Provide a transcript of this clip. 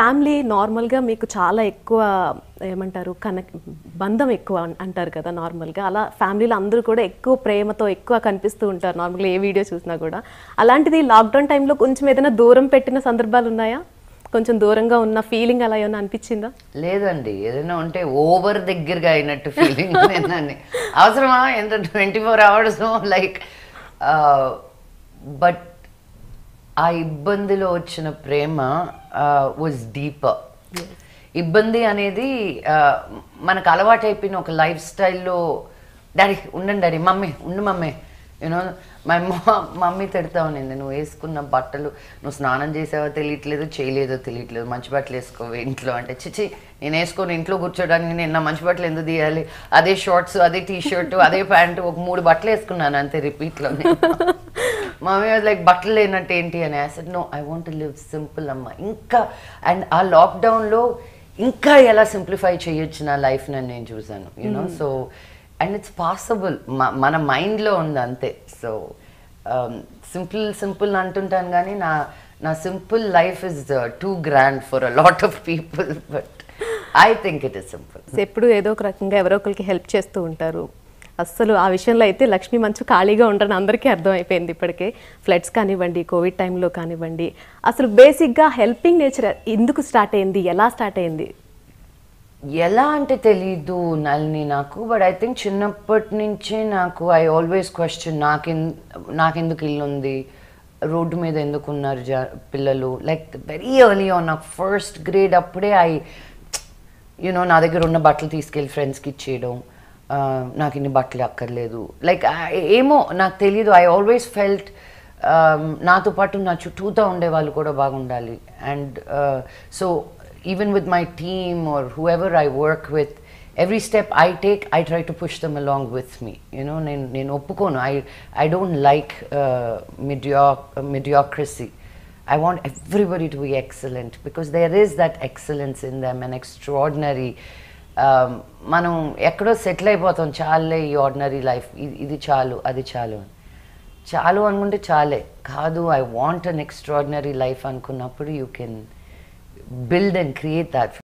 family నార్మల్గా మీకు చాలా ఎక్కువ ఏమంటారు కనెక్ బంధం ఎక్కువ అంటారు కదా నార్మల్గా అలా ఫ్యామిలీలో అందరూ కూడా ఎక్కువ ప్రేమతో ఎక్కువ కనిపిస్తూ ఉంటారు నార్మల్గా ఏ వీడియో చూసినా కూడా అలాంటిది లాక్డౌన్ టైంలో కొంచెం ఏదైనా దూరం పెట్టిన సందర్భాలు ఉన్నాయా కొంచెం దూరంగా ఉన్న ఫీలింగ్ అలా ఏమైనా అనిపించిందా లేదండి ఏదైనా ఉంటే ఓవర్ దగ్గరగా అయినట్టు ఫీలింగ్ అవసరమా ఎంత twenty four hours like but ఆ ఇబ్బందిలో వచ్చిన ప్రేమ వాజ్ డీప్ ఇబ్బంది అనేది మనకు అలవాటైపోయిన ఒక లైఫ్ స్టైల్లో డాడీ ఉండండి డాడీ మమ్మీ ఉండు మమ్మీ యూనో మా మమ్మీ తిడతావు నేను నువ్వు వేసుకున్న బట్టలు నువ్వు స్నానం చేసావో తెలియట్లేదు చేయలేదో తెలియట్లేదు మంచి బట్టలు వేసుకోవు ఇంట్లో అంటే చిచ్చి నేను వేసుకొని ఇంట్లో కూర్చోడానికి నేను నా మంచి బట్టలు ఎందుకు తీయాలి అదే షార్ట్స్ అదే టీ షర్ట్ అదే ప్యాంటు ఒక మూడు బట్టలు వేసుకున్నాను అంతే రిపీట్లో నేను మమ్మీ లైక్ బట్టలు లేనట్టు ఏంటి అని అసలు no I want live simple అమ్మ ఇంకా అండ్ ఆ లాక్డౌన్లో ఇంకా ఎలా సింప్లిఫై చేయొచ్చు నా లైఫ్ నన్ను నేను చూసాను you know so and it's possible మన మైండ్లో ఉంది అంతే సో సింపుల్ సింపుల్ అంటుంటాను కానీ నా నా simple life is too grand for a lot of people but I think it is simple ఎప్పుడు ఏదో ఒక రకంగా ఎవరో ఒకరికి హెల్ప్ చేస్తూ ఉంటారు అస్సలు ఆ విషయంలో అయితే లక్ష్మీ మంచు ఖాళీగా ఉండడం అందరికీ అర్థమైపోయింది ఇప్పటికే ఫ్లడ్స్ కానివ్వండి కోవిడ్ టైంలో కానివ్వండి అసలు బేసిక్గా హెల్పింగ్ నేచర్ ఎందుకు స్టార్ట్ అయింది ఎలా స్టార్ట్ అయింది ఎలా అంటే తెలీదు నల్ని నాకు బట్ ఐ థింక్ చిన్నప్పటి నుంచి నాకు ఐ ఆల్వేస్ క్వశ్చన్ నాకెందు నాకెందుకు ఇల్లు ఉంది రోడ్డు మీద ఎందుకు ఉన్నారు జా పిల్లలు లైక్ వెరీ ఎర్లీ ఆన్ నాకు ఫస్ట్ గ్రేడ్ అప్పుడే ఐ యునో నా దగ్గర ఉన్న బట్టలు తీసుకెళ్ళి ఫ్రెండ్స్కి ఇచ్చేయడం నాకు ఇన్ని బట్టలు అక్కర్లేదు లైక్ ఏమో నాకు తెలియదు ఐ ఆల్వేస్ ఫెల్ట్ నాతో పాటు నా చుట్టూతో ఉండే వాళ్ళు కూడా బాగుండాలి and so even with my team or whoever I work with every step I take I try to push them along with me you know నేను నేను ఒప్పుకోను I I don't like mediocre mediocrity I want everybody to be excellent because there is that excellence in them and extraordinary Um, మనం ఎక్కడో settle అయిపోతాం చాలే ఈ ordinary life ఇది చాలు అది చాలు అని చాలు అనుకుంటే చాలే కాదు I want an extraordinary life అనుకున్నప్పుడు you can build and create that